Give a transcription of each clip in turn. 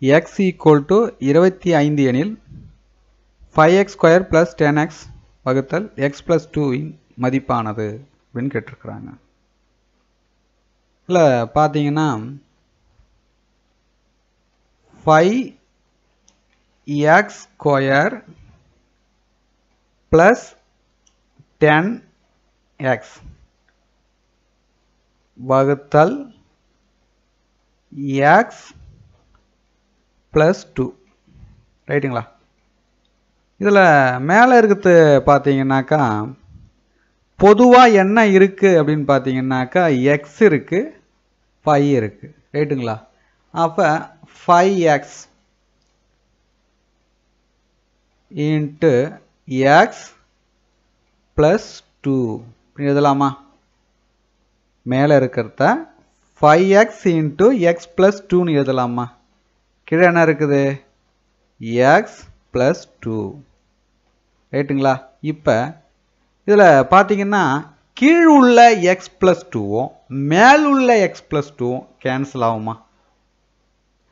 x equal to இருபத்தி ஐந்து எனில் five x square plus ten x வகுத்தல் எக்ஸ் ப்ளஸ் டூவின் மதிப்பானது அப்படின்னு கேட்டிருக்கிறாங்க இல்லை பார்த்தீங்கன்னா five x square plus ten x வகுத்தல் எக்ஸ் ப்ளஸ் டூ ரைட்டுங்களா இதில் மேலே இருக்கிறது பார்த்தீங்கன்னாக்கா பொதுவாக என்ன இருக்குது அப்படின்னு பார்த்தீங்கன்னாக்கா எக்ஸ் இருக்குது ஃபை இருக்குது ரைட்டுங்களா அப்போ five x into x plus two எழுதலாமா மேலே இருக்கிறத five x into x plus டூன்னு எழுதலாமா கீழே என்ன இருக்குது எக்ஸ் ப்ளஸ் டூ ரைட்டுங்களா இப்போ இதில் பார்த்தீங்கன்னா கீழ் உள்ள எக்ஸ் ப்ளஸ் டூவும் மேல் உள்ள எக்ஸ் ப்ளஸ் டூவும் கேன்சல் ஆகுமா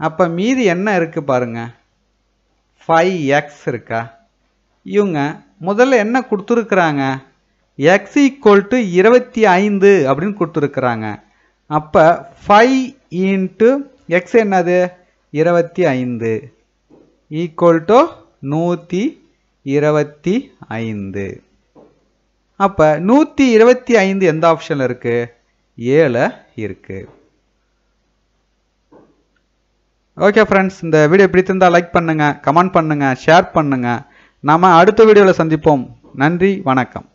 அப்போ மீதி என்ன இருக்குது பாருங்கள் ஃபைவ் எக்ஸ் இருக்கா இவங்க முதல்ல என்ன கொடுத்துருக்குறாங்க எக்ஸ் ஈக்குவல் டு இருபத்தி ஐந்து அப்படின்னு கொடுத்துருக்குறாங்க அப்போ ஃபைவ் இன்ட்டு எக்ஸ் என்னது இருபத்தி ஐந்து ஈக்குவல் டு நூற்றி இருபத்தி ஐந்து அப்போ நூற்றி இருபத்தி ஐந்து எந்த ஆப்ஷனில் இருக்குது ஏழை இருக்குது ஓகே ஃப்ரெண்ட்ஸ் இந்த வீடியோ பிடித்திருந்தால் லைக் பண்ணுங்கள் கமெண்ட் பண்ணுங்கள் ஷேர் பண்ணுங்கள் நாம் அடுத்த வீடியோவில் சந்திப்போம் நன்றி வணக்கம்